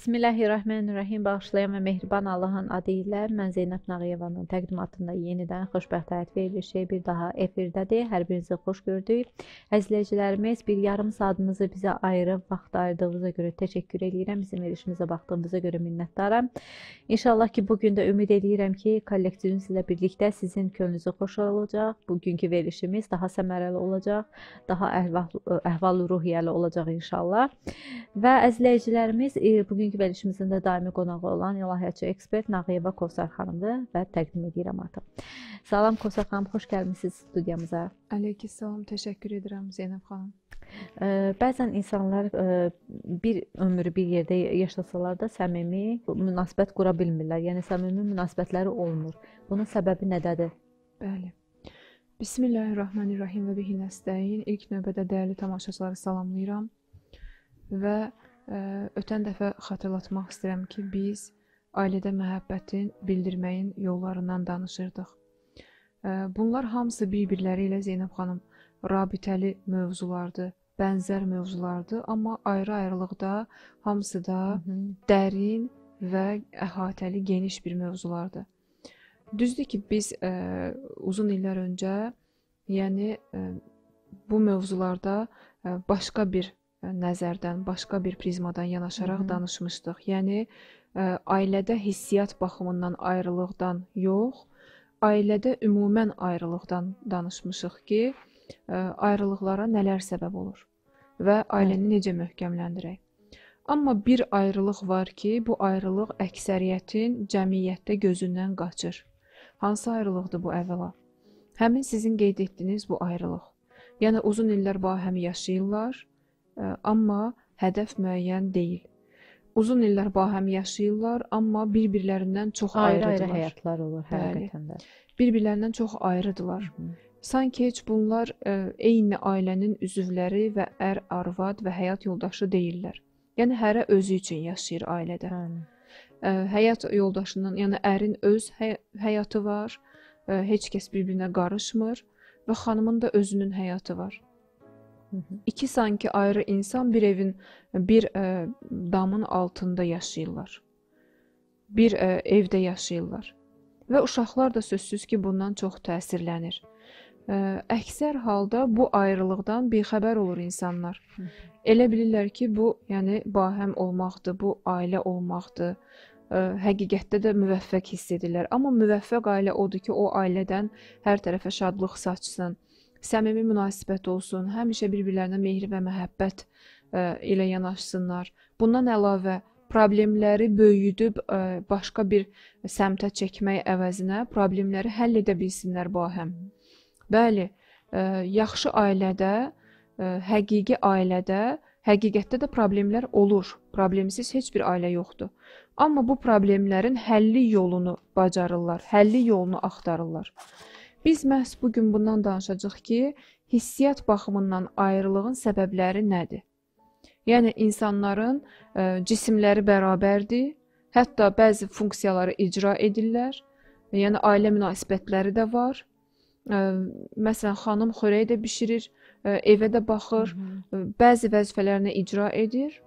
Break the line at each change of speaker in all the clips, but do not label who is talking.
Bismillahirrahmanirrahim. Bağışlayan və mehriban Allahın adı ilə mən Zeynəb Nağıyevanın təqdimatında yenidən xoşbəxt həyat verilişi bir daha efirdədir. Hər birinizi xoş gördük. Əzizləyicilərimiz, bir yarım saatınızı bizə ayırıb vaxt ayırdığınıza görə təşəkkür edirəm. Bizim verilişimizə baxdığınıza görə minnətdaram. İnşallah ki, bu gün də ümid edirəm ki, kollektivin sizlə birlikdə sizin könlünüzü xoş olacaq. Bugünkü verilişimiz daha səmərəli olacaq, daha əhval-ruhiyyəli əhval olacaq inşallah. Və əzizləyicilərimiz, bugün Bugünkü verilişimizin də daimi qonağı olan ilahiyyatçı ekspert Nağıyeva Kosar xanımdır və təqdim edirəm artıq. Salam Kosar xanım, xoş gəlmisiniz studiyamıza.
Aleykissalam, təşəkkür edirəm Zeynəb xanım.
Ə, bəzən insanlar ə, bir ömrü bir yerdə yaşasalar da səmimi münasibət qura bilmirlər. Yəni səmimi münasibətləri olmur. Bunun
səbəbi nədədir? Bəli. Bismillahirrahmanirrahim və bihi nəstəyin. İlk növbədə dəyərli tamaşaçıları salamlayıram və Ötən dəfə xatırlatmaq istəyirəm ki, biz ailədə məhəbbəti bildirməyin yollarından danışırdıq. Bunlar hamısı bir-birləri ilə Zeynəb xanım rabitəli mövzulardır, bənzər mövzulardır, amma ayrı-ayrılıqda hamısı da Hı -hı. dərin və əhatəli geniş bir mövzulardır. Düzdür ki, biz ə, uzun illər öncə, yəni ə, bu mövzularda ə, başqa bir nəzərdən, başqa bir prizmadan yanaşaraq Hı -hı. danışmışdıq. Yəni ailədə hissiyat baxımından ayrılıqdan yox, ailədə ümumən ayrılıqdan danışmışıq ki, ayrılıqlara nələr səbəb olur və ailəni Hı necə möhkəmləndirək. Amma bir ayrılıq var ki, bu ayrılıq əksəriyyətin cəmiyyətdə gözündən qaçır. Hansı ayrılıqdır bu əvvəla? Həmin sizin qeyd etdiyiniz bu ayrılıq. Yəni uzun illər bahəm yaşayırlar, amma hədəf müəyyən deyil. Uzun illər bahəm yaşayırlar, amma bir-birlərindən çox ayrıdırlar. Ayrı-ayrı həyatlar olur həqiqətən də. Bir-birlərindən çox ayrıdırlar. Hı -hı. Sanki heç bunlar ə, e, eyni ailənin üzvləri və ər, arvad və həyat yoldaşı deyillər. Yəni hərə özü üçün yaşayır ailədə. Hı. Ə, e, həyat yoldaşının, yəni ərin öz həy həyatı var. Ə, e, heç kəs bir-birinə qarışmır və xanımın da özünün həyatı var. İki sanki ayrı insan bir evin, bir ə, e, damın altında yaşayırlar. Bir ə, e, evdə yaşayırlar. Və uşaqlar da sözsüz ki, bundan çox təsirlənir. Ə, e, əksər halda bu ayrılıqdan bixəbər olur insanlar. Hı -hı. Elə bilirlər ki, bu, yəni bahəm olmaqdır, bu ailə olmaqdır. Ə, həqiqətdə də müvəffəq hiss edirlər. Amma müvəffəq ailə odur ki, o ailədən hər tərəfə şadlıq saçsın səmimi münasibət olsun, həmişə bir-birlərinə mehri və məhəbbət e, ilə yanaşsınlar. Bundan əlavə problemləri böyüdüb e, başqa bir səmtə çəkmək əvəzinə problemləri həll edə bilsinlər bu ahəm. Bəli, e, yaxşı ailədə, həqiqi ailədə həqiqətdə də problemlər olur. Problemsiz heç bir ailə yoxdur. Amma bu problemlərin həlli yolunu bacarırlar, həlli yolunu axtarırlar. Biz məhz bu gün bundan danışacağıq ki, hissiyyat baxımından ayrılığın səbəbləri nədir? Yəni insanların ə, e, cisimləri bərabərdir, hətta bəzi funksiyaları icra edirlər. Yəni ailə münasibətləri də var. Ə, e, məsələn, xanım xörəyi də bişirir, ə, e, evə də baxır, Hı -hı. bəzi vəzifələrini icra edir.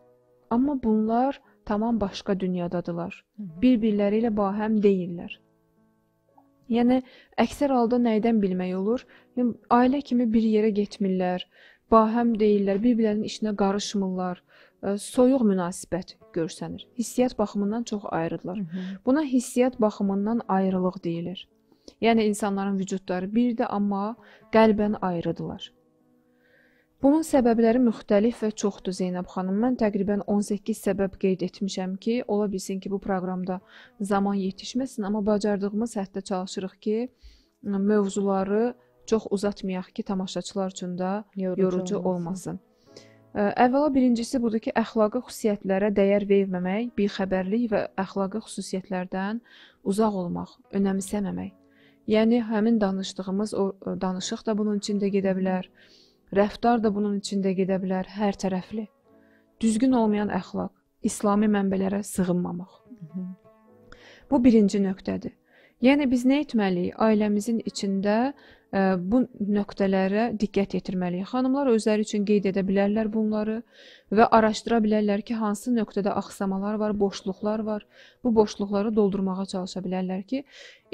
Amma bunlar tamam başqa dünyadadılar. Bir-birləri ilə bahəm deyillər. Yəni əksər halda nəydən bilmək olur? Yəni, ailə kimi bir yerə getmirlər, bahəm deyillər, bir-birlərinin işinə qarışmırlar soyuq münasibət görsənir. Hissiyyat baxımından çox ayrıdırlar. Hı -hı. Buna hissiyyat baxımından ayrılıq deyilir. Yəni insanların vücudları birdir, amma qəlbən ayrıdırlar. Bunun səbəbləri müxtəlif və çoxdur Zeynəb xanım. Mən təqribən 18 səbəb qeyd etmişəm ki, ola bilsin ki, bu proqramda zaman yetişməsin, amma bacardığımız həddə çalışırıq ki, mövzuları çox uzatmayaq ki, tamaşaçılar üçün də yorucu, yorucu olmasın. Əvvəla birincisi budur ki, əxlaqi xüsusiyyətlərə dəyər verməmək, bixəbərlik və əxlaqi xüsusiyyətlərdən uzaq olmaq, önəmsəməmək. Yəni həmin danışdığımız o danışıq da bunun içində gedə bilər. Hı Rəftar da bunun içində gedə bilər, hər tərəfli. Düzgün olmayan əxlaq, İslami mənbələrə sığınmamaq. Hı -hı. Bu birinci nöqtədir. Yəni biz nə etməliyik? Ailəmizin içində ə, e, bu nöqtələrə diqqət yetirməliyik. Xanımlar özləri üçün qeyd edə bilərlər bunları və araşdıra bilərlər ki, hansı nöqtədə axsamalar var, boşluqlar var. Bu boşluqları doldurmağa çalışa bilərlər ki,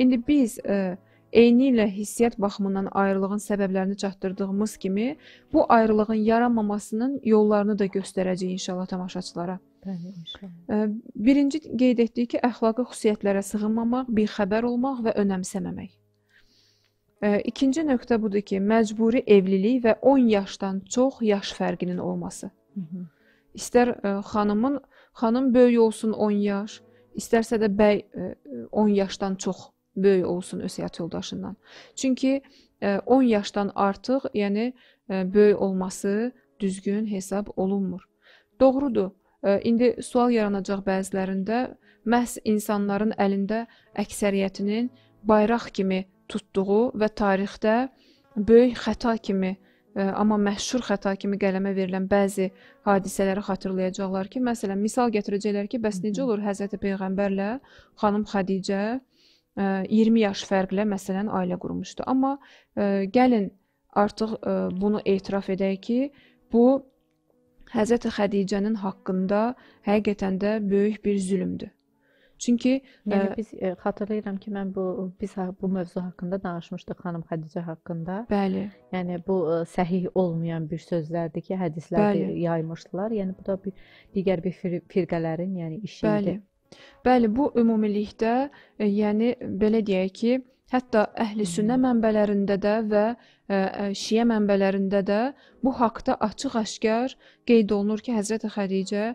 indi biz ə, e, Eynilə hissiyyat baxımından ayrılığın səbəblərini çatdırdığımız kimi, bu ayrılığın yaranmamasının yollarını da göstərəcəyik inşallah tamaşaçılara. Bəli, inşallah. Birinci qeyd etdik ki, əxlaqi xüsusiyyətlərə sığınmamaq, bixəbər olmaq və önəmsəməmək. İkinci nöqtə budur ki, məcburi evlilik və 10 yaşdan çox yaş fərqinin olması. Hı -hı. İstər xanımın xanım böyük olsun 10 yaş, istərsə də bəy 10 yaşdan çox böyük olsun öz həyat yoldaşından. Çünki 10 e, yaşdan artıq, yəni e, böyük olması düzgün hesab olunmur. Doğrudur. E, indi sual yaranacaq bəzilərində məhz insanların əlində əksəriyyətinin bayraq kimi tutduğu və tarixdə böyük xəta kimi amma məşhur xəta kimi qələmə verilən bəzi hadisələri xatırlayacaqlar ki, məsələn, misal gətirəcəklər ki, bəs necə olur Həzrət Peyğəmbərlə xanım Xədicə 20 yaş fərqlə məsələn ailə qurmuşdu. Amma gəlin artıq bunu etiraf edək ki, bu Həzrət Xədicənin haqqında həqiqətən də böyük bir zülmdür. Çünki yəni biz ə, xatırlayıram ki, mən bu biz bu
mövzu haqqında danışmışdıq xanım Xədicə haqqında. Bəli. Yəni bu ə, səhih olmayan bir sözlərdir ki, hədislərdə yaymışdılar. Yəni bu da bir digər bir fir firqələrin, yəni
işidir. Bəli. Bəli, bu ümumilikdə, e, yəni belə deyək ki, hətta əhl-i mənbələrində də və e, e, şiə mənbələrində də bu haqda açıq-aşkar qeyd olunur ki, Həzrəti Xədicə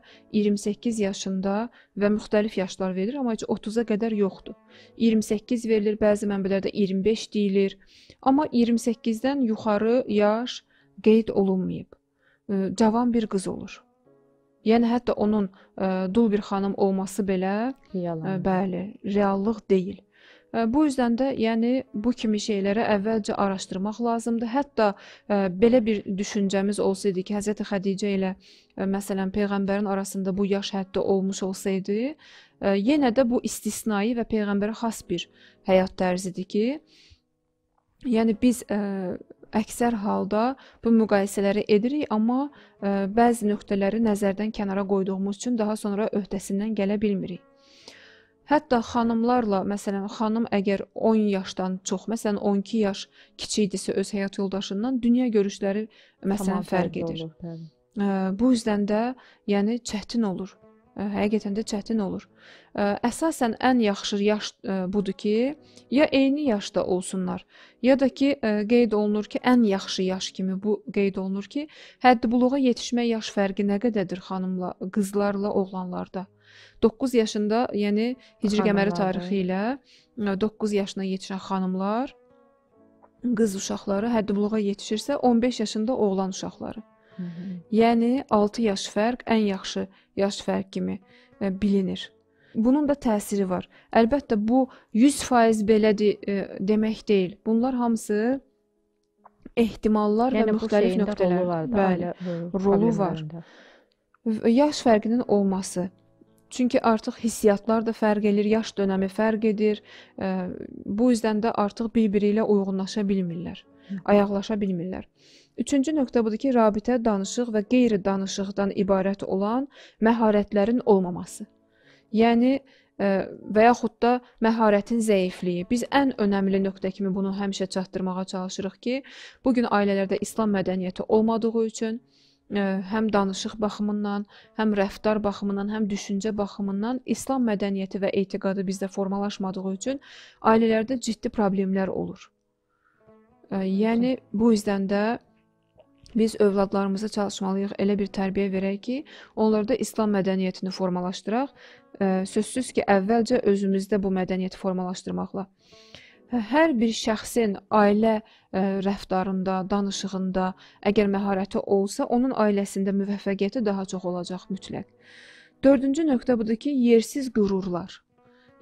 28 yaşında və müxtəlif yaşlar verilir, amma heç 30-a qədər yoxdur. 28 verilir, bəzi mənbələrdə 25 deyilir, amma 28-dən yuxarı yaş qeyd olunmayıb. Cavan bir qız olur. Yəni hətta onun ə, e, dul bir xanım olması belə e, Yalan. Ə, bəli, reallıq deyil. Ə, e, bu üzdən də, yəni bu kimi şeylərə əvvəlcə araşdırmaq lazımdır. Hətta ə, belə bir düşüncəmiz olsaydı ki, Həzrət Xədicə ilə ə, məsələn peyğəmbərin arasında bu yaş həddi olmuş olsaydı, ə, yenə də bu istisnai və peyğəmbərə xas bir həyat tərzidir ki, yəni biz ə, əksər halda bu müqayisələri edirik, amma ə, e, bəzi nöqtələri nəzərdən kənara qoyduğumuz üçün daha sonra öhdəsindən gələ bilmirik. Hətta xanımlarla, məsələn, xanım əgər 10 yaşdan çox, məsələn, 12 yaş kiçikdirsə öz həyat yoldaşından, dünya görüşləri məsələn tamam, fərq edir. Olur, təbii. E, bu üzdən də, yəni çətin olur həqiqətən də çətin olur. Əsasən ən yaxşı yaş budur ki, ya eyni yaşda olsunlar, ya da ki qeyd olunur ki, ən yaxşı yaş kimi bu qeyd olunur ki, həddibuluğa yetişmə yaş fərqi nə qədərdir xanımla, qızlarla, oğlanlarda? 9 yaşında, yəni Hicri qəməri tarixi ilə 9 yaşına yetişən xanımlar qız uşaqları həddibuluğa yetişirsə, 15 yaşında oğlan uşaqları. Hı -hı. Yəni 6 yaş fərq ən yaxşı yaş fərq kimi ə, e, bilinir. Bunun da təsiri var. Əlbəttə bu 100% belədir ə, e, demək deyil. Bunlar hamısı ehtimallar yəni, və müxtəlif nöqtələr var. Bəli, e, rolu var. Yaş fərqinin olması. Çünki artıq hissiyatlar da fərq edir, yaş dönəmi fərq edir. Bu üzdən də artıq bir-biri ilə uyğunlaşa bilmirlər, ayaqlaşa bilmirlər. Üçüncü nöqtə budur ki, rabitə, danışıq və qeyri-danışıqdan ibarət olan məharətlərin olmaması. Yəni e, və yaxud da məharətin zəifliyi. Biz ən önəmli nöqtə kimi bunu həmişə çatdırmağa çalışırıq ki, bu gün ailələrdə İslam mədəniyyəti olmadığı üçün e, həm danışıq baxımından, həm rəftar baxımından, həm düşüncə baxımından İslam mədəniyyəti və etiqadı bizdə formalaşmadığı üçün ailələrdə ciddi problemlər olur. E, yəni bu üzdən də Biz övladlarımıza çalışmalıyıq, elə bir tərbiyə verək ki, onlarda İslam mədəniyyətini formalaşdıraq. Sözsüz ki, əvvəlcə özümüzdə bu mədəniyyəti formalaşdırmaqla. Hə, hər bir şəxsin ailə rəftarında, danışığında əgər məharəti olsa, onun ailəsində müvəffəqiyyəti daha çox olacaq mütləq. Dördüncü nöqtə budur ki, yersiz qürurlar.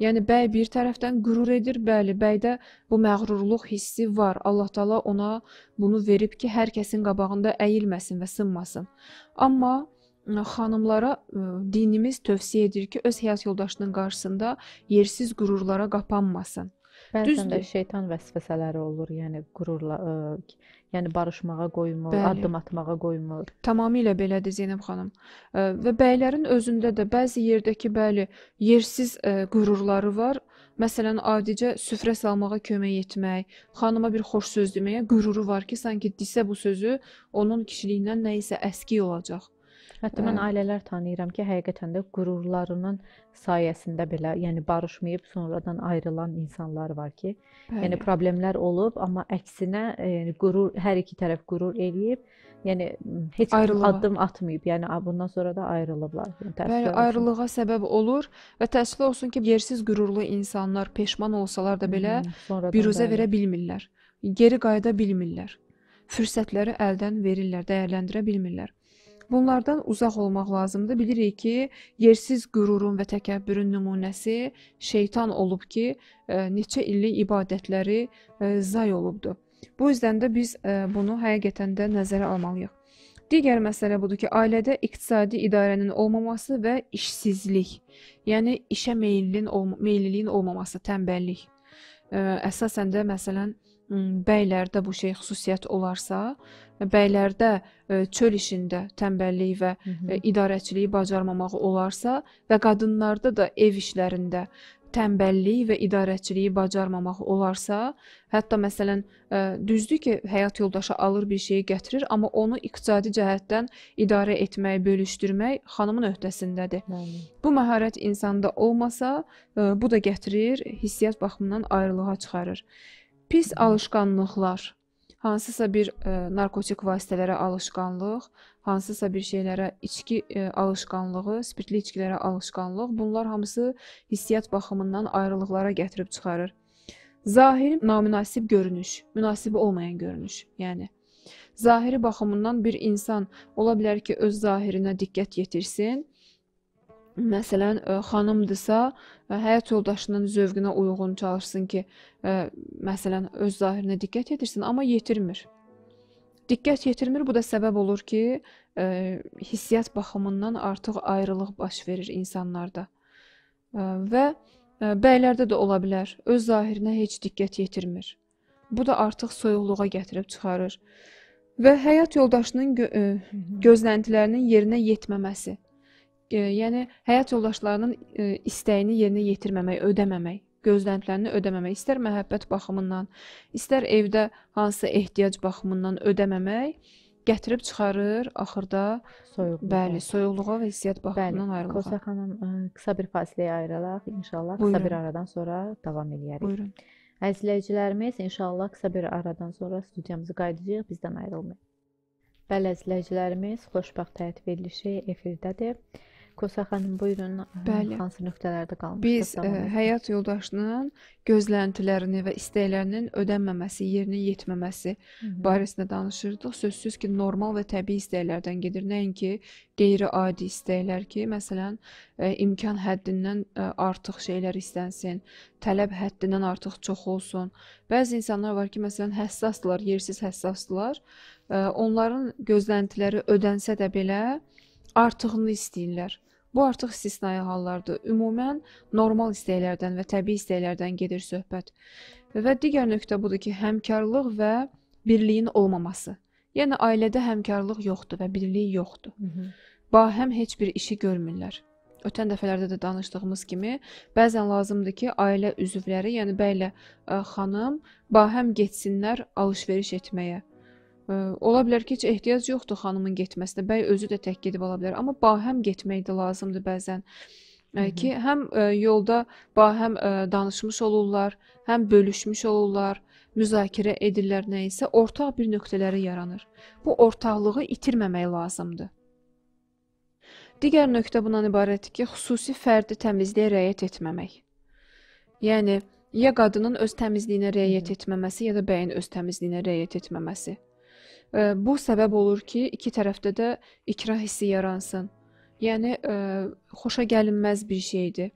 Yəni bəy bir tərəfdən qürur edir, bəli, bəydə bu məğrurluq hissi var. Allah Taala ona bunu verib ki, hər kəsin qabağında əyilməsin və sınmasın. Amma xanımlara dinimiz tövsiyə edir ki, öz həyat yoldaşının qarşısında yersiz qürurlara qapanmasın. Bəzən Düzdür. də şeytan
vəsvəsələri olur, yəni qürurla ə, Yəni barışmağa qoymur, Bəli. addım atmağa
qoymur. Tamamilə belədir Zeynəb xanım. Və bəylərin özündə də bəzi yerdəki bəli, yersiz qürurları var. Məsələn, adicə süfrə salmağa kömək etmək, xanıma bir xoş söz deməyə qüruru var ki, sanki desə bu sözü onun kişiliyindən nə isə əski olacaq. Hətta mən hə. ailələr
tanıyıram ki, həqiqətən də qürurlarının sayəsində belə, yəni barışmayıb sonradan ayrılan insanlar var ki, yəni Bəli. yəni problemlər olub, amma əksinə, e, yəni qürur hər iki tərəf qürur eləyib, yəni heç Ayrılığa. addım atmayıb. Yəni bundan sonra da ayrılıblar. Yəni, Bəli, olsun.
ayrılığa səbəb olur və təəssüf olsun ki, yersiz qürurlu insanlar peşman olsalar da belə Hı, biruzə bəli. verə bilmirlər. Geri qayıda bilmirlər. Fürsətləri əldən verirlər, dəyərləndirə bilmirlər. Bunlardan uzaq olmaq lazımdır. Bilirik ki, yersiz qürurun və təkəbbürün nümunəsi şeytan olub ki, e, neçə illik ibadətləri e, zay olubdu. Bu üzdən də biz e, bunu həqiqətən də nəzərə almalıyıq. Digər məsələ budur ki, ailədə iqtisadi idarənin olmaması və işsizlik, yəni işə meylliliyin olm meylliliyin olmaması, tənbəllik. Əsasən də məsələn bəylərdə bu şey xüsusiyyət olarsa, bəylərdə çöl işində tənbəllik və Hı -hı. idarəçiliyi bacarmamağı olarsa və qadınlarda da ev işlərində tənbəllik və idarəçiliyi bacarmamaq olarsa, hətta məsələn düzdür ki, həyat yoldaşı alır bir şeyi gətirir, amma onu iqtisadi cəhətdən idarə etmək, bölüşdürmək xanımın öhdəsindədir. Bəli. Bu məharət insanda olmasa, bu da gətirir, hissiyat baxımından ayrılığa çıxarır. Pis alışqanlıqlar, hansısa bir ə, e, narkotik vasitələrə alışqanlıq, hansısa bir şeylərə, içki ə, e, alışqanlığı, spirtli içkilərə alışqanlıq, bunlar hamısı hissiyat baxımından ayrılıqlara gətirib çıxarır. Zahiri naminasib görünüş, münasib olmayan görünüş, yəni zahiri baxımından bir insan ola bilər ki, öz zahirinə diqqət yetirsin, Məsələn, ə, e, xanımdırsa, ə, e, həyat yoldaşının zövqünə uyğun çalışsın ki, ə, e, məsələn, öz zahirinə diqqət yetirsin, amma yetirmir. Diqqət yetirmir, bu da səbəb olur ki, ə, hissiyat baxımından artıq ayrılıq baş verir insanlarda. Ə, və ə, bəylərdə də ola bilər, öz zahirinə heç diqqət yetirmir. Bu da artıq soyuqluğa gətirib çıxarır və həyat yoldaşının gö ə, gözləntilərinin yerinə yetməməsi yəni həyat yoldaşlarının e, istəyini yerinə yetirməmək, ödəməmək, gözləntilərini ödəməmək, istər məhəbbət baxımından, istər evdə hansısa ehtiyac baxımından ödəməmək gətirib çıxarır axırda soyuqluğa. Bəli, soyuqluğa və hissiyat baxımından ayrılığa. Qosa xanım, e, qısa
bir fasiləyə ayrılaq, inşallah Buyurun. qısa bir aradan sonra davam edərik. Buyurun. Əzizləyicilərimiz, inşallah qısa bir aradan sonra studiyamıza qayıdacağıq. Bizdən ayrılmayın. Bəli, əzizləyicilərimiz, xoşbaxt həyat verilişi efirdədir. Kosa xanım, buyurun. E, Bəli.
Hansı nöqtələrdə qalmışdıq? Biz ə, e, həyat yoldaşının gözləntilərini və istəklərinin ödənməməsi, yerinə yetməməsi Hı -hı. barəsində danışırdıq. Sözsüz ki, normal və təbii istəklərdən gedir, nəinki qeyri-adi istəklər ki, məsələn, ə, e, imkan həddindən ə, artıq şeylər istənsin, tələb həddindən artıq çox olsun. Bəzi insanlar var ki, məsələn, həssasdılar, yersiz həssasdılar. Ə, onların gözləntiləri ödənsə də belə, artığını istəyirlər. Bu artıq istisnai hallardır. Ümumən normal istəklərdən və təbii istəklərdən gedir söhbət. Və digər nöqtə budur ki, həmkarlıq və birliyin olmaması. Yəni ailədə həmkarlıq yoxdur və birlik yoxdur. Hı -hı. Bahəm heç bir işi görmürlər. Ötən dəfələrdə də danışdığımız kimi, bəzən lazımdır ki, ailə üzvləri, yəni bəylə ə, xanım, bahəm getsinlər alış-veriş etməyə Ola bilər ki, heç ehtiyac yoxdur xanımın getməsinə. Bəy özü də tək gedib ola bilər, amma bahəm getmək də lazımdır bəzən. Hı -hı. ki, həm yolda bahəm danışmış olurlar, həm bölüşmüş olurlar, müzakirə edirlər nə isə, ortaq bir nöqtələri yaranır. Bu ortaqlığı itirməmək lazımdır. Digər nöqtə bundan ibarətdir ki, xüsusi fərdi təmizliyə riayət etməmək. Yəni ya qadının öz təmizliyinə riayət etməməsi, ya da bəyin öz təmizliyinə riayət etməməsi. Bu səbəb olur ki, iki tərəfdə də ikrah hissi yaransın. Yəni ə, xoşa gəlinməz bir şeydir.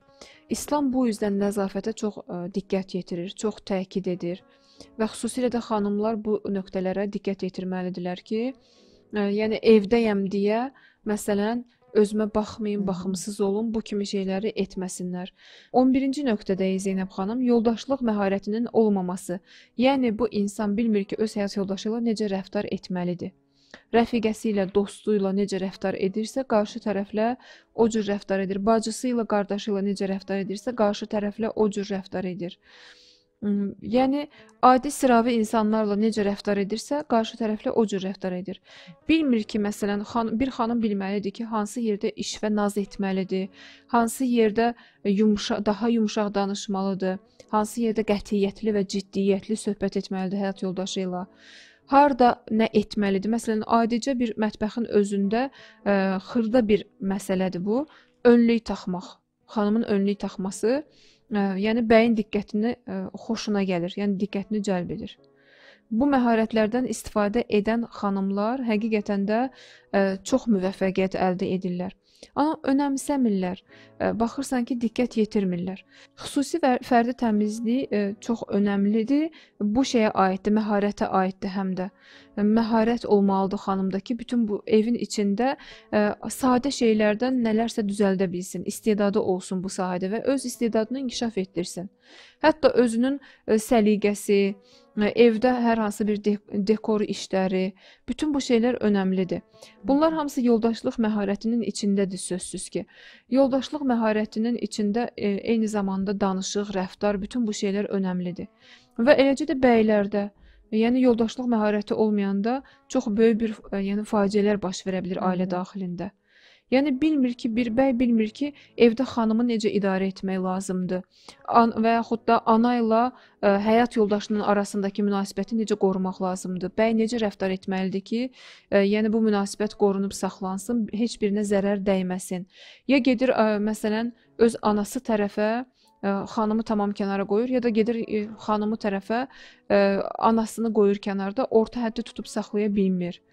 İslam bu üzdən nəzafətə çox ə, diqqət yetirir, çox təkid edir və xüsusilə də xanımlar bu nöqtələrə diqqət yetirməlidirlər ki, ə, yəni evdəyəm deyə, məsələn, özümə baxmayım, baxımsız olum, bu kimi şeyləri etməsinlər. 11-ci nöqtədəyiz Zeynəb xanım, yoldaşlıq məharətinin olmaması. Yəni bu insan bilmir ki, öz həyat yoldaşı ilə necə rəftar etməlidir. Rəfiqəsi ilə, dostu ilə necə rəftar edirsə, qarşı tərəflə o cür rəftar edir. Bacısı ilə, qardaşı ilə necə rəftar edirsə, qarşı tərəflə o cür rəftar edir. Yəni adi sıravi insanlarla necə rəftar edirsə, qarşı tərəflə o cür rəftar edir. Bilmir ki, məsələn, xan bir xanım bilməlidir ki, hansı yerdə iş və naz etməlidir, hansı yerdə yumşaq, daha yumşaq danışmalıdır, hansı yerdə qətiyyətli və ciddiyyətli söhbət etməlidir həyat yoldaşı ilə. Harda nə etməlidir? Məsələn, adicə bir mətbəxin özündə ə, e, xırda bir məsələdir bu. Önlük taxmaq. Xanımın önlük taxması yəni bəyin diqqətini xoşuna gəlir, yəni diqqətini cəlb edir. Bu məharətlərdən istifadə edən xanımlar həqiqətən də çox müvəffəqiyyət əldə edirlər. Amma önəmsəmirlər. Baxırsan ki, diqqət yetirmirlər. Xüsusi və fərdi təmizlik çox önəmlidir. Bu şeyə aiddir, məharətə aiddir həm də. Məharət olmalıdır xanımda ki, bütün bu evin içində sadə şeylərdən nələrsə düzəldə bilsin, istedadı olsun bu sahədə və öz istedadını inkişaf etdirsin. Hətta özünün səliqəsi, evdə hər hansı bir de dekor işləri, bütün bu şeylər əhəmilidir. Bunlar hamısı yoldaşlıq məharətinin içindədir sözsüz ki. Yoldaşlıq məharətinin içində e, eyni zamanda danışıq, rəftar, bütün bu şeylər əhəmilidir. Və eləcə də bəylərdə, yəni yoldaşlıq məharəti olmayanda çox böyük bir e, yəni faciələr baş verə bilər ailə daxilində. Hı -hı. Yəni bilmir ki, bir bəy bilmir ki, evdə xanımı necə idarə etmək lazımdır. An və yaxud da ana ilə ə, e, həyat yoldaşının arasındakı münasibəti necə qorumaq lazımdır. Bəy necə rəftar etməlidir ki, ə, e, yəni bu münasibət qorunub saxlansın, heç birinə zərər dəyməsin. Ya gedir ə, e, məsələn öz anası tərəfə ə, xanımı tamam kənara qoyur ya da gedir ə, xanımı tərəfə ə, anasını qoyur kənarda, orta həddi tutub saxlaya bilmir.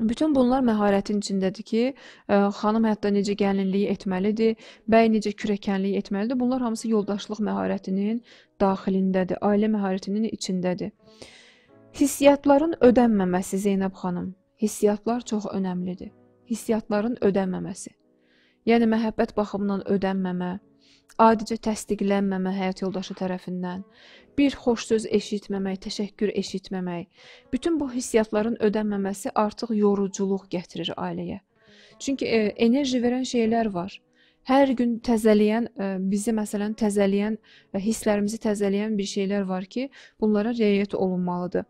Bütün bunlar məharətin içindədir ki, ə, e, xanım hətta necə gəlinliyi etməlidir, bəy necə kürəkənliyi etməlidir. Bunlar hamısı yoldaşlıq məharətinin daxilindədir, ailə məharətinin içindədir. Hissiyatların ödənməməsi Zeynəb xanım. Hissiyatlar çox əhəmilidir. Hissiyatların ödənməməsi. Yəni məhəbbət baxımından ödənməmə, adicə təsdiqlənməmə həyat yoldaşı tərəfindən, bir xoş söz eşitməmək, təşəkkür eşitməmək, bütün bu hissiyatların ödənməməsi artıq yoruculuq gətirir ailəyə. Çünki e, enerji verən şeylər var. Hər gün təzələyən, e, bizi məsələn təzələyən və e, hisslərimizi təzələyən bir şeylər var ki, bunlara riayət olunmalıdır.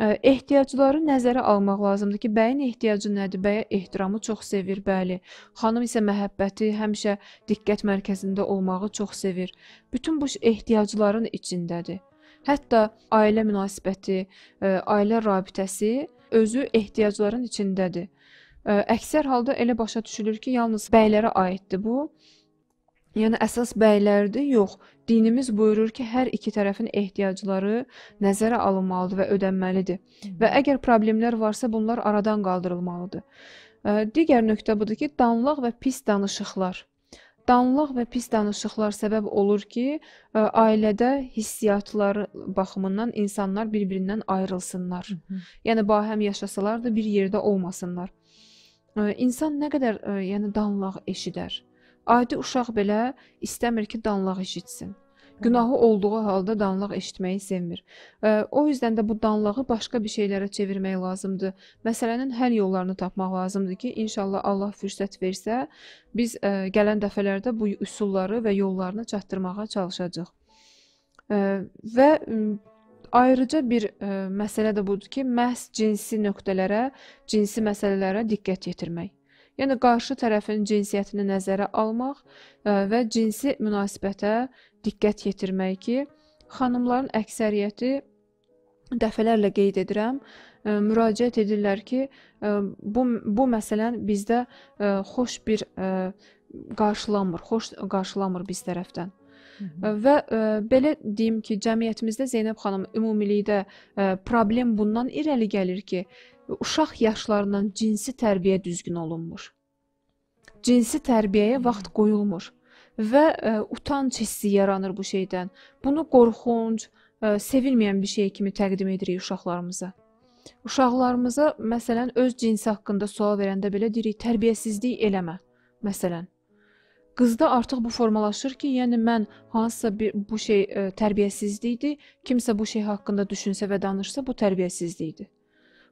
Ehtiyacları nəzərə almaq lazımdır ki, bəyin ehtiyacı nədir? Bəyə ehtiramı çox sevir, bəli. Xanım isə məhəbbəti həmişə diqqət mərkəzində olmağı çox sevir. Bütün bu ehtiyacların içindədir. Hətta ailə münasibəti, ailə rabitəsi özü ehtiyacların içindədir. Əksər halda elə başa düşülür ki, yalnız bəylərə aiddir bu. Yəni əsas bəylərdir, yox, Dinimiz buyurur ki, hər iki tərəfin ehtiyacları nəzərə alınmalıdır və ödənməlidir. Və əgər problemlər varsa, bunlar aradan qaldırılmalıdır. Digər nöqtə budur ki, danlaq və pis danışıqlar. Danlaq və pis danışıqlar səbəb olur ki, ailədə hissiyatları baxımından insanlar bir-birindən ayrılsınlar. Hı -hı. Yəni bahəm yaşasalar da bir yerdə olmasınlar. İnsan nə qədər yəni danlaq eşidər, Adi uşaq belə istəmir ki, danlaq eşitsin. Günahı olduğu halda danlaq eşitməyi sevmir. O yüzdən də bu danlağı başqa bir şeylərə çevirmək lazımdır. Məsələnin həll yollarını tapmaq lazımdır ki, inşallah Allah fürsət versə, biz gələn dəfələrdə bu üsulları və yollarını çatdırmağa çalışacağıq. Və ayrıca bir məsələ də budur ki, məhz cinsi nöqtələrə, cinsi məsələlərə diqqət yetirmək. Yəni qarşı tərəfin cinsiyyətini nəzərə almaq e, və cinsi münasibətə diqqət yetirmək ki, xanımların əksəriyyəti dəfələrlə qeyd edirəm, e, müraciət edirlər ki, e, bu bu məsələn bizdə xoş bir qarşılanmır, xoş qarşılanmır biz tərəfdən. Hı -hı. Və ə, belə deyim ki, cəmiyyətimizdə Zeynəb xanım ümumilikdə ə, problem bundan irəli gəlir ki, və uşaq yaşlarından cinsi tərbiyə düzgün olunmur. Cinsi tərbiyəyə vaxt qoyulmur və ə, e, utanc hissi yaranır bu şeydən. Bunu qorxunc, ə, e, sevilməyən bir şey kimi təqdim edirik uşaqlarımıza. Uşaqlarımıza məsələn öz cinsi haqqında sual verəndə belə deyirik, tərbiyəsizlik eləmə. Məsələn, qızda artıq bu formalaşır ki, yəni mən hansısa bir bu şey ə, e, tərbiyəsizlikdir, kimsə bu şey haqqında düşünsə və danışsa bu tərbiyəsizlikdir.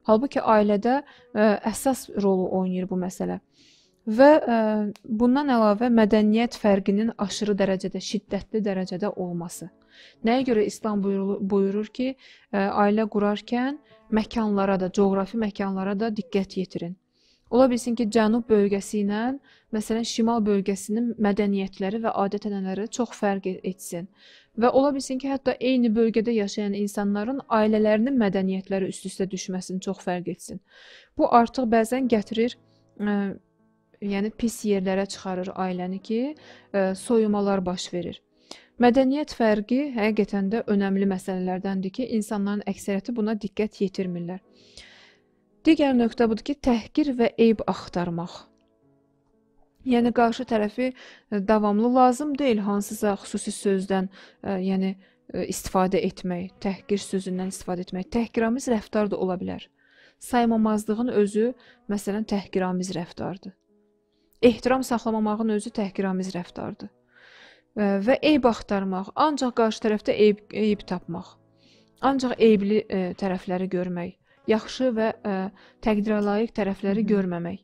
Halbuki ailədə ə, e, əsas rolu oynayır bu məsələ. Və ə, e, bundan əlavə mədəniyyət fərqinin aşırı dərəcədə, şiddətli dərəcədə olması. Nəyə görə İslam buyurur, buyurur ki, ə, e, ailə qurarkən məkanlara da, coğrafi məkanlara da diqqət yetirin. Ola bilsin ki, cənub bölgəsi ilə, məsələn, şimal bölgəsinin mədəniyyətləri və adət-ənənələri çox fərq etsin və ola bilsin ki, hətta eyni bölgədə yaşayan insanların ailələrinin mədəniyyətləri üst-üstə düşməsini çox fərq etsin. Bu artıq bəzən gətirir ə, yəni pis yerlərə çıxarır ailəni ki, ə, soyumalar baş verir. Mədəniyyət fərqi həqiqətən də önəmli məsələlərdəndir ki, insanların əksəriyyəti buna diqqət yetirmirlər. Digər nöqtə budur ki, təhqir və eyb axtarmaq. Yəni qarşı tərəfi e, davamlı lazım deyil hansısa xüsusi sözdən, e, yəni e, istifadə etmək, təhqir sözündən istifadə etmək, təhqiramiz rəftar da ola bilər. Saymamazlığın özü, məsələn, təhqiramiz rəftardır. Ehtiram saxlamamağın özü təhqiramiz rəftardır. Və eyb axtarmaq, ancaq qarşı tərəfdə eyb, eyb tapmaq, ancaq eybli ə, tərəfləri görmək, yaxşı və ə, təqdirə layiq tərəfləri görməmək.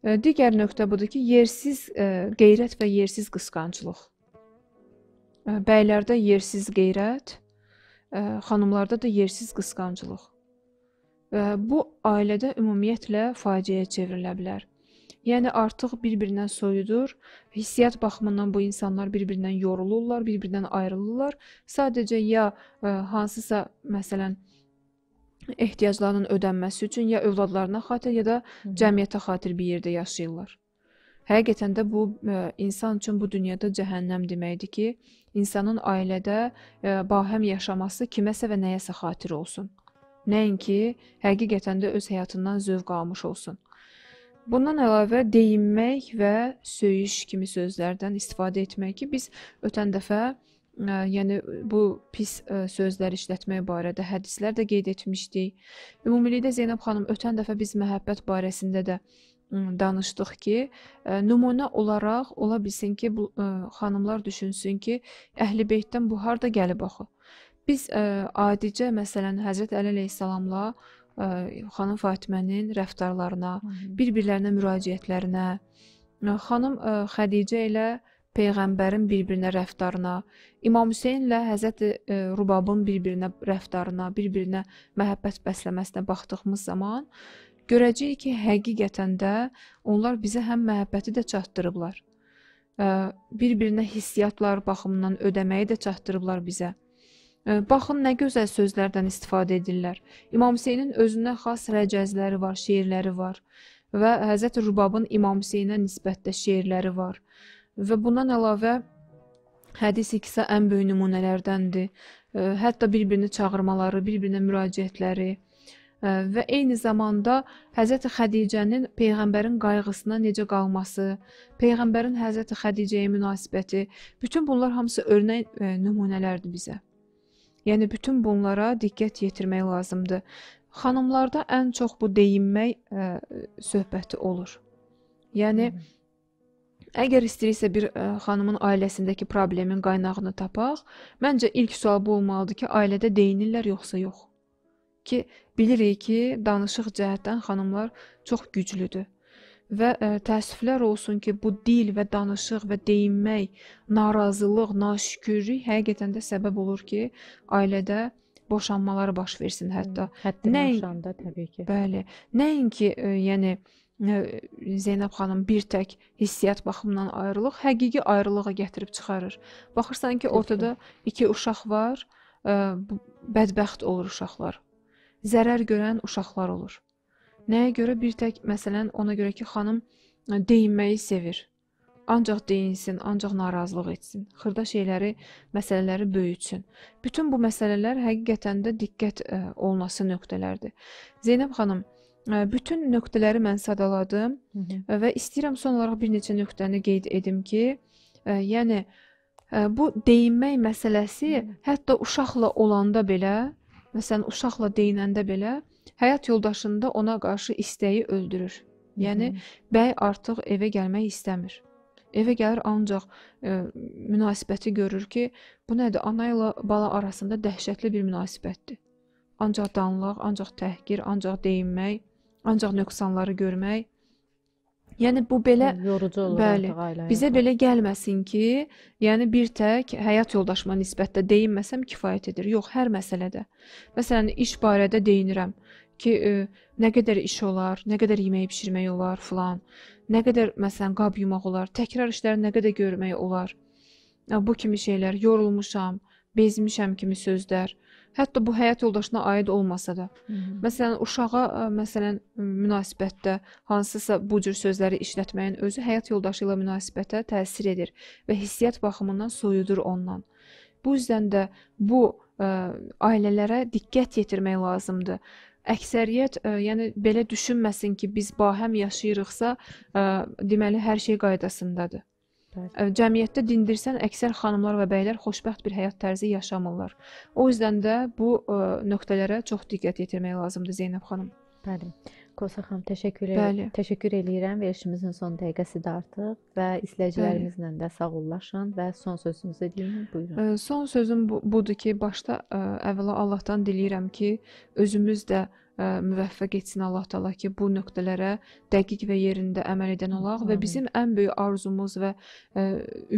Digər nöqtə budur ki, yersiz e, qeyrət və yersiz qısqanclıq. E, bəylərdə yersiz qeyrət, e, xanımlarda da yersiz qısqanclıq. Və bu ailədə ümumiyyətlə faciəyə çevrilə bilər. Yəni artıq bir-birindən soyudur. Hissiyat baxımından bu insanlar bir-birindən yorulurlar, bir-birindən ayrılırlar. Sadəcə ya hansısa məsələn ehtiyaclarının ödənməsi üçün ya övladlarına xatir, ya da cəmiyyətə xatir bir yerdə yaşayırlar. Həqiqətən də bu e, insan üçün bu dünyada cəhənnəm deməkdir ki, insanın ailədə e, bahəm yaşaması kiməsə və nəyəsə xatir olsun. Nəinki həqiqətən də öz həyatından zövq almış olsun. Bundan əlavə deyinmək və söyüş kimi sözlərdən istifadə etmək ki, biz ötən dəfə yəni bu pis sözlər işlətmək barədə hədislər də qeyd etmişdik. Ümumilikdə Zeynəb xanım ötən dəfə biz məhəbbət barəsində də danışdıq ki, nümunə olaraq ola bilsin ki, bu xanımlar düşünsün ki, Əhlibeytdən bu harda gəlib axı. Biz ə, adicə məsələn Həzrət Əli (əleyhissalamla) ə, xanım Fatimənin rəftarlarına, bir-birlərinə müraciətlərinə, xanım ə, Xədicə ilə ə, peyğəmbərin bir-birinə rəftarına, İmam Hüseynlə Həzrət e, Rubabın bir-birinə rəftarına, bir-birinə məhəbbət bəsləməsinə baxdığımız zaman görəcəyik ki, həqiqətən də onlar bizə həm məhəbbəti də çatdırıblar. E, bir-birinə hissiyatlar baxımından ödəməyi də çatdırıblar bizə. E, baxın nə gözəl sözlərdən istifadə edirlər. İmam Hüseynin özünə xas rəcəzləri var, şeirləri var və Həzrət Rubabın İmam Hüseynə nisbətdə şeirləri var. Və bundan əlavə hədis ikisə ən böyük nümunələrdəndir. Hətta bir-birini çağırmaları, bir-birinə müraciətləri və eyni zamanda Həzrət Xədicənin peyğəmbərin qayğısına necə qalması, peyğəmbərin Həzrət Xədicəyə münasibəti, bütün bunlar hamısı örnək nümunələrdir bizə. Yəni bütün bunlara diqqət yetirmək lazımdır. Xanımlarda ən çox bu deyinmək ə, söhbəti olur. Yəni Hı -hı Əgər istəyirsə bir ə, e, xanımın ailəsindəki problemin qaynağını tapaq, məncə ilk sual bu olmalıdır ki, ailədə deyinirlər yoxsa yox. Ki bilirik ki, danışıq cəhətdən xanımlar çox güclüdür. Və ə, e, təəssüflər olsun ki, bu dil və danışıq və deyinmək, narazılıq, naşükürlük həqiqətən də səbəb olur ki, ailədə boşanmalar baş versin hətta. Hətta nəinki təbii ki. Bəli. Nəinki, e, yəni Zeynəb xanım bir tək hissiyat baxımından ayrılıq həqiqi ayrılığa gətirib çıxarır. Baxırsan ki, ortada iki uşaq var, e, bədbəxt olur uşaqlar. Zərər görən uşaqlar olur. Nəyə görə bir tək məsələn ona görə ki, xanım e, deyinməyi sevir. Ancaq deyinsin, ancaq narazılıq etsin. Xırda şeyləri, məsələləri böyütsün. Bütün bu məsələlər həqiqətən də diqqət e, olunması nöqtələrdir. Zeynəb xanım, ə, Ə, bütün nöqtələri mən sadaladım Hı -hı. və istəyirəm son olaraq bir neçə nöqtəni qeyd edim ki, ə, yəni ə, bu deyinmək məsələsi Hı -hı. hətta uşaqla olanda belə, məsələn uşaqla deyinəndə belə həyat yoldaşında ona qarşı istəyi öldürür. Hı yəni, -hı. Yəni bəy artıq evə gəlmək istəmir. Evə gəlir ancaq e, münasibəti görür ki, bu nədir? Ana ilə bala arasında dəhşətli bir münasibətdir. Ancaq danlaq, ancaq təhqir, ancaq deyinmək. Ancaq nöqsanları görmək Yəni bu belə hə, yorucu olur bəli, artıq ailəyə. Bizə belə gəlməsin ki, yəni bir tək həyat yoldaşıma nisbətdə deyinməsəm kifayət edir. Yox, hər məsələdə. Məsələn, iş barədə deyinirəm ki, ə, nə qədər iş olar, nə qədər yemək bişirmək olar, filan. Nə qədər məsələn qab yumaq olar, təkrar işləri nə qədər görmək olar. Bu kimi şeylər, yorulmuşam, bezmişəm kimi sözlər. Hətta bu həyat yoldaşına aid olmasa da. Hı -hı. Məsələn, uşağa e, məsələn münasibətdə hansısa bu cür sözləri işlətməyin özü həyat yoldaşı ilə münasibətə təsir edir və hissiyat baxımından soyudur ondan. Bu üzdən də bu ə, e, ailələrə diqqət yetirmək lazımdır əksəriyyət, ə, e, yəni belə düşünməsin ki, biz bahəm yaşayırıqsa, ə, deməli hər şey qaydasındadır. Bəli. Cəmiyyətdə dindirsən əksər xanımlar və bəylər xoşbəxt bir həyat tərzi yaşamırlar. O üzdən də bu ə, nöqtələrə çox diqqət yetirmək lazımdır Zeynəb xanım. Bəli. Kosa xanım təşəkkür edirəm.
Təşəkkür edirəm. Verilişimizin son dəqiqəsidir artıq
və izləyicilərimizlə də sağollaşın
və son sözünüzü deyin. Buyurun.
Son sözüm bu, budur ki, başda ə, əvvəla Allahdan diləyirəm ki, özümüz də müvəffəq etsin Allah təala ki, bu nöqtələrə dəqiq və yerində əməl edən olaq və bizim ən böyük arzumuz və ə,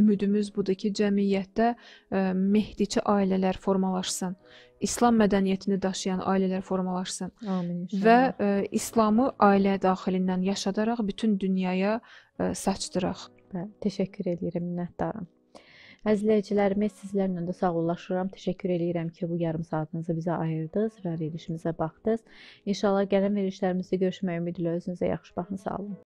ümidimiz budur ki, cəmiyyətdə ə, mehdiçi ailələr formalaşsın. İslam mədəniyyətini daşıyan ailələr formalaşsın. Amin. İnşallah. Və ə, İslamı ailə daxilindən yaşadaraq bütün dünyaya ə, saçdıraq. Bə, təşəkkür edirəm, minnətdaram.
Əzizləyicilərimiz sizlərlə də sağollaşıram. Təşəkkür eləyirəm ki, bu yarım saatınızı bizə ayırdınız və verilişimizə baxdınız. İnşallah gələn verilişlərimizdə görüşmək ümidi ilə özünüzə yaxşı baxın. Sağ olun.